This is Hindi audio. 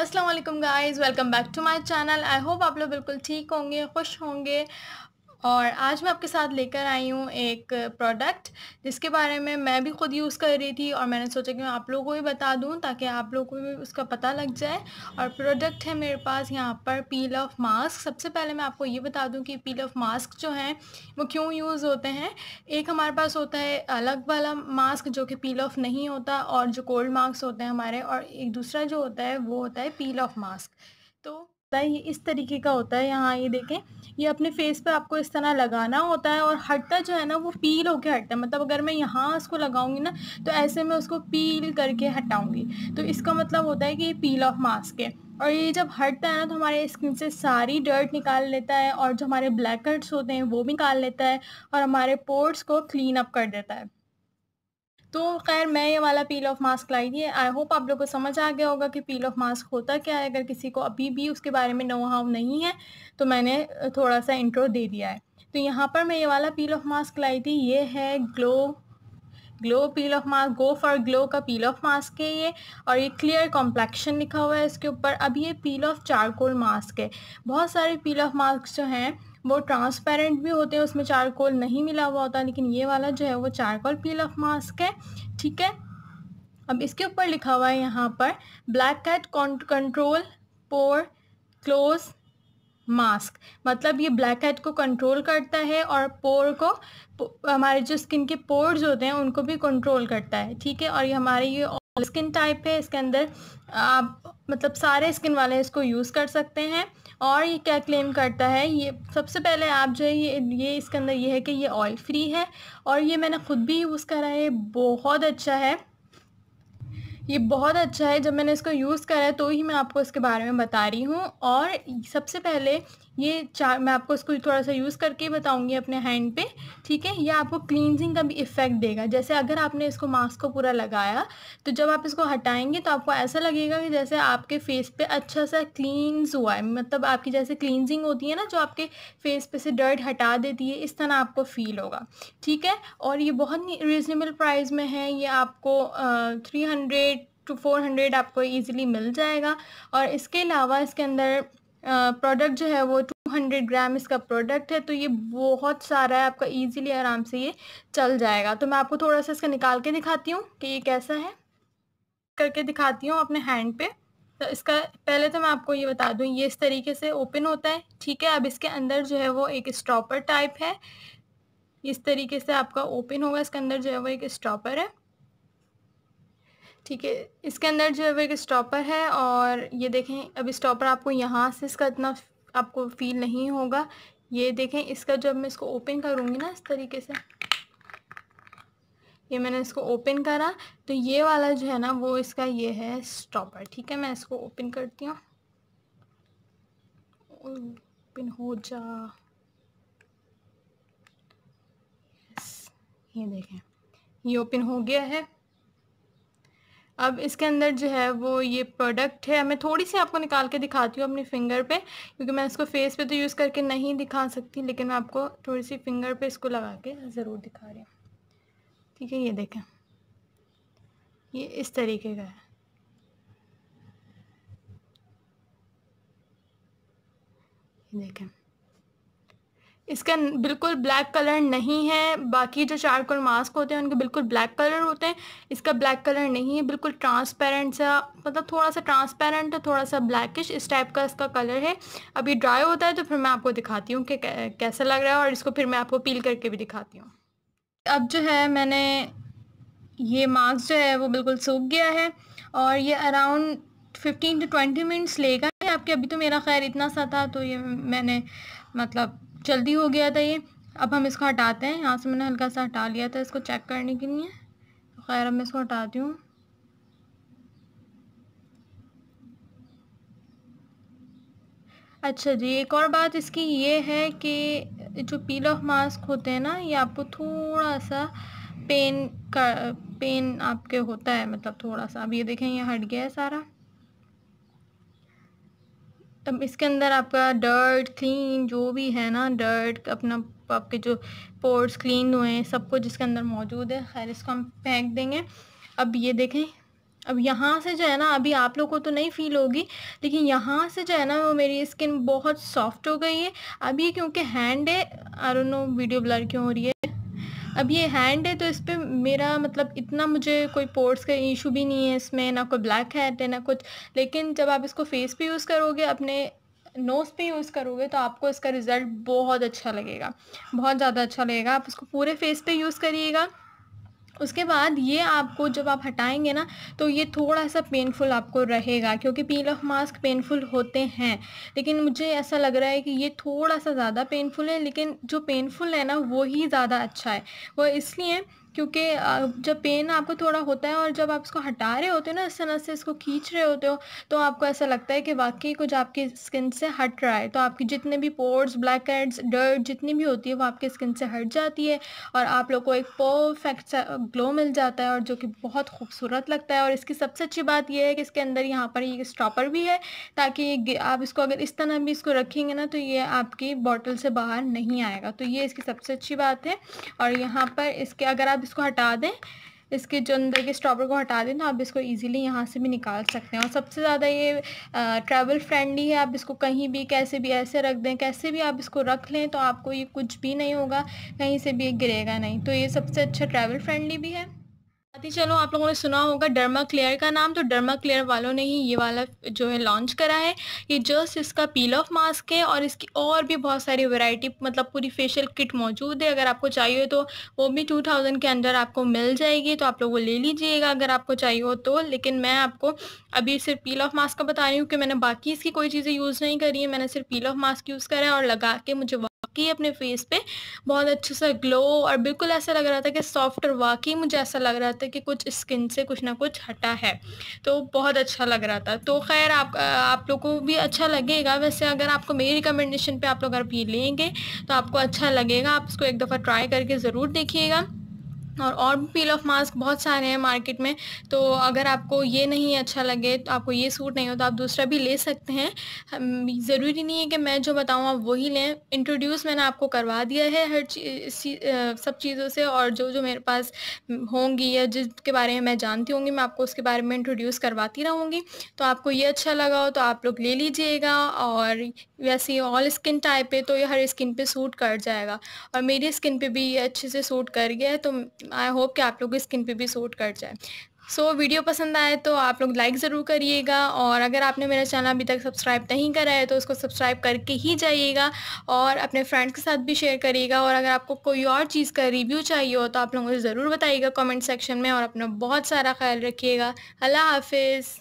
Aslam guys welcome back to my channel I hope आप लोग बिल्कुल ठीक होंगे खुश होंगे और आज मैं आपके साथ लेकर आई हूँ एक प्रोडक्ट जिसके बारे में मैं भी ख़ुद यूज़ कर रही थी और मैंने सोचा कि मैं आप लोगों को भी बता दूँ ताकि आप लोगों को भी उसका पता लग जाए और प्रोडक्ट है मेरे पास यहाँ पर पील ऑफ मास्क सबसे पहले मैं आपको ये बता दूँ कि पील ऑफ मास्क जो हैं वो क्यों यूज़ होते हैं एक हमारे पास होता है अलग वाला मास्क जो कि पील ऑफ नहीं होता और जो कोल्ड मास्क होते हैं हमारे और एक दूसरा जो होता है वो होता है पील ऑफ मास्क तो होता है ये इस तरीके का होता है यहाँ ये देखें ये अपने फेस पे आपको इस तरह लगाना होता है और हटता जो है ना वो पील होके हटता है मतलब अगर मैं यहाँ इसको लगाऊंगी ना तो ऐसे मैं उसको पील करके हटाऊंगी तो इसका मतलब होता है कि ये पील ऑफ मास्क है और ये जब हटता है ना तो हमारे स्किन से सारी डर्ट निकाल लेता है और जो हमारे ब्लैक होते हैं वो भी निकाल लेता है और हमारे पोर्ट्स को क्लीन अप कर देता है तो खैर मैं ये वाला पील ऑफ मास्क लाई थी आई होप आप लोग को समझ आ गया होगा कि पील ऑफ मास्क होता क्या है अगर किसी को अभी भी उसके बारे में नो हाव नहीं है तो मैंने थोड़ा सा इंट्रो दे दिया है तो यहाँ पर मैं ये वाला पील ऑफ मास्क लाई थी ये है glow glow peel off mask go for glow का पील ऑफ मास्क है ये और ये क्लियर कॉम्प्लेक्शन लिखा हुआ है इसके ऊपर अब ये पील ऑफ चारकोल मास्क है बहुत सारे पील ऑफ मास्क जो हैं वो ट्रांसपेरेंट भी होते हैं उसमें चारकोल नहीं मिला हुआ होता लेकिन ये वाला जो है वो चारकोल पील ऑफ मास्क है ठीक है अब इसके ऊपर लिखा हुआ है यहाँ पर black cat control pore close mask मतलब ये ब्लैक हेड को कंट्रोल करता है और पोर को हमारे जो स्किन के पोर्स होते हैं उनको भी कंट्रोल करता है ठीक है और ये हमारे ये स्किन टाइप है इसके अंदर आप मतलब सारे स्किन वाले इसको यूज़ कर सकते हैं और ये क्या क्लेम करता है ये सबसे पहले आप जो है ये ये इसके अंदर ये है कि ये ऑयल फ्री है और ये मैंने ख़ुद भी यूज़ करा है बहुत अच्छा है ये बहुत अच्छा है जब मैंने इसको यूज़ करा है तो ही मैं आपको इसके बारे में बता रही हूँ और सबसे पहले ये चार मैं आपको इसको थोड़ा सा यूज़ करके बताऊँगी अपने हैंड पे ठीक है ये आपको क्लींजिंग का भी इफ़ेक्ट देगा जैसे अगर आपने इसको मास्क को पूरा लगाया तो जब आप इसको हटाएंगे तो आपको ऐसा लगेगा कि जैसे आपके फेस पे अच्छा सा क्लींस हुआ है मतलब आपकी जैसे क्लींजिंग होती है ना जो आपके फेस पे से डर्ट हटा देती है इस तरह आपको फ़ील होगा ठीक है और ये बहुत रिजनेबल प्राइस में है ये आपको three hundred to four hundred आपको ईजिली मिल जाएगा और इसके अलावा इसके अंदर प्रोडक्ट जो है वो टू हंड्रेड ग्राम इसका प्रोडक्ट है तो ये बहुत सारा है आपका ईजिली आराम से ये चल जाएगा तो मैं आपको थोड़ा सा इसका निकाल के दिखाती हूँ कि ये कैसा है करके दिखाती हूँ अपने हैंड पे तो इसका पहले तो मैं आपको ये बता दूँ ये इस तरीके से ओपन होता है ठीक है अब इसके अंदर जो है वो एक स्टॉपर टाइप है इस तरीके से आपका ओपन होगा इसके अंदर जो है वो एक स्टॉपर है ठीक है इसके अंदर जो है वो एक स्टॉपर है और ये देखें अब स्टॉपर आपको यहाँ से इसका इतना आपको फील नहीं होगा ये देखें इसका जब मैं इसको ओपन करूँगी ना इस तरीके से ये मैंने इसको ओपन करा तो ये वाला जो है ना वो इसका ये है स्टॉपर ठीक है मैं इसको ओपन करती हूँ ओपन हो जा ये देखें ये ओपन हो गया है अब इसके अंदर जो है वो ये प्रोडक्ट है मैं थोड़ी सी आपको निकाल के दिखाती हूँ अपनी फिंगर पे क्योंकि मैं इसको फेस पे तो यूज़ करके नहीं दिखा सकती लेकिन मैं आपको थोड़ी सी फिंगर पे इसको लगा के ज़रूर दिखा रही हूँ ठीक है ये देखें ये इस तरीके का है देखें इसका बिल्कुल ब्लैक कलर नहीं है बाकी जो चारकोल मास्क होते हैं उनके बिल्कुल ब्लैक कलर होते हैं इसका ब्लैक कलर नहीं है बिल्कुल ट्रांसपेरेंट सा मतलब थोड़ा सा ट्रांसपेरेंट थोड़ा सा ब्लैकिश इस टाइप का इसका कलर है अभी ड्राई होता है तो फिर मैं आपको दिखाती हूँ कि कैसा लग रहा है और इसको फिर मैं आपको पील करके भी दिखाती हूँ अब जो है मैंने ये मास्क जो है वो बिल्कुल सूख गया है और ये around fifteen to twenty minutes लेगा आपके अभी तो मेरा खैर इतना सा था तो ये मैंने मतलब जल्दी हो गया था ये अब हम इसको हटाते हैं यहाँ से मैंने हल्का सा हटा लिया था इसको चेक करने के लिए तो खैर अब मैं इसको हटाती हूँ अच्छा जी एक और बात इसकी ये है कि जो पील ऑफ मास्क होते हैं ना ये आपको थोड़ा सा पेन का पेन आपके होता है मतलब थोड़ा सा अब ये देखें ये हट गया है सारा अब मतलब इसके अंदर आपका डर्ट क्लीन जो भी है ना डर्ट अपना आपके जो पोर्ट्स क्लीन हुए हैं सब कुछ इसके अंदर मौजूद है खैर इसको हम फेंक देंगे अब ये देखें अब यहाँ से जो है ना अभी आप लोग को तो नहीं फील होगी लेकिन यहाँ से जो है ना वो मेरी स्किन बहुत सॉफ्ट हो गई है अभी क्योंकि हैंड है और नो वीडियो ब्लर क्यों हो रही है अब ये हैंड है तो इस पर मेरा मतलब इतना मुझे कोई पोर्ट्स का इशू भी नहीं है इसमें ना कोई ब्लैक हैड है ना कुछ लेकिन जब आप इसको फेस पे यूज़ करोगे अपने नोज़ पे यूज़ करोगे तो आपको इसका रिज़ल्ट बहुत अच्छा लगेगा बहुत ज़्यादा अच्छा लगेगा आप इसको पूरे फेस पे यूज़ करिएगा उसके बाद ये आपको जब आप हटाएंगे ना तो ये थोड़ा सा पेनफुल आपको रहेगा क्योंकि पील ऑफ मास्क पेनफुल होते हैं लेकिन मुझे ऐसा लग रहा है कि ये थोड़ा सा ज़्यादा पेनफुल है लेकिन जो पेनफुल है ना वो ही ज़्यादा अच्छा है वो इसलिए क्योंकि जब पेन आपको थोड़ा होता है और जब आप इसको हटा रहे होते हो ना इस तरह से इसको खींच रहे होते हो तो आपको ऐसा लगता है कि वाकई कुछ आपकी स्किन से हट रहा है तो आपकी जितने भी पोर्स ब्लैक हेड्स डर्ट जितनी भी होती है वो आपकी स्किन से हट जाती है और आप लोग को एक परफेक्ट सा ग्लो मिल जाता है और जो कि बहुत खूबसूरत लगता है और इसकी सबसे अच्छी बात यह है कि इसके अंदर यहाँ पर ये स्टॉपर भी है ताकि आप इसको अगर इस तरह भी इसको रखेंगे ना तो ये आपकी बॉटल से बाहर नहीं आएगा तो ये इसकी सबसे अच्छी बात है और यहाँ पर इसके अगर आप आप इसको हटा दें इसके जो अंदर के स्टॉपर को हटा दें तो आप इसको इजीली यहाँ से भी निकाल सकते हैं और सबसे ज़्यादा ये ट्रैवल फ्रेंडली है आप इसको कहीं भी कैसे भी ऐसे रख दें कैसे भी आप इसको रख लें तो आपको ये कुछ भी नहीं होगा कहीं से भी गिरेगा नहीं तो ये सबसे अच्छा ट्रैवल फ्रेंडली भी है अभी चलो आप लोगों ने सुना होगा डर्मा क्लियर का नाम तो डर्मा क्लियर वालों ने ही ये वाला जो है लॉन्च करा है ये जस्ट इसका पील ऑफ मास्क है और इसकी और भी बहुत सारी वैरायटी मतलब पूरी फेशियल किट मौजूद है अगर आपको चाहिए तो वो भी 2000 के अंदर आपको मिल जाएगी तो आप लोग वो ले लीजिएगा अगर आपको चाहिए हो तो लेकिन मैं आपको अभी सिर्फ पील ऑफ मास्क का बता रही हूँ कि मैंने बाकी इसकी कोई चीज़ें यूज़ नहीं करी है मैंने सिर्फ पील ऑफ मास्क यूज़ करा है और लगा के मुझे वाकई अपने फेस पे बहुत अच्छे सा ग्लो और बिल्कुल ऐसा लग रहा था कि सॉफ्ट और वाकई मुझे ऐसा लग रहा था कि कुछ स्किन से कुछ ना कुछ हटा है तो बहुत अच्छा लग रहा था तो खैर आप आप लोग को भी अच्छा लगेगा वैसे अगर आपको मेरी रिकमेंडेशन पर आप लोग अगर ये लेंगे तो आपको अच्छा लगेगा आप उसको एक दफ़ा ट्राई करके ज़रूर देखिएगा और और पील ऑफ मास्क बहुत सारे हैं मार्केट में तो अगर आपको ये नहीं अच्छा लगे तो आपको ये सूट नहीं हो तो आप दूसरा भी ले सकते हैं ज़रूरी नहीं है कि मैं जो बताऊँ आप वही लें इंट्रोड्यूस मैंने आपको करवा दिया है हर चीज़ सब चीज़ों से और जो जो मेरे पास होंगी या जिसके बारे में मैं जानती होंगी मैं आपको उसके बारे में इंट्रोड्यूस करवाती रहूँगी तो आपको ये अच्छा लगा हो तो आप लोग ले लीजिएगा और वैसे ऑल स्किन टाइप है तो ये हर स्किन पर सूट कर जाएगा और मेरी स्किन पर भी ये अच्छे से सूट कर गया है तो आई होप कि आप लोग की स्किन पे भी सूट कर जाए सो so, वीडियो पसंद आए तो आप लोग लाइक ज़रूर करिएगा और अगर आपने मेरा चैनल अभी तक सब्सक्राइब नहीं करा है तो उसको सब्सक्राइब करके ही जाइएगा और अपने फ्रेंड्स के साथ भी शेयर करिएगा और अगर आपको कोई और चीज़ का रिव्यू चाहिए हो तो आप लोग मुझे ज़रूर बताइएगा कमेंट सेक्शन में और अपना बहुत सारा ख्याल रखिएगा अल्लाह हाफिज़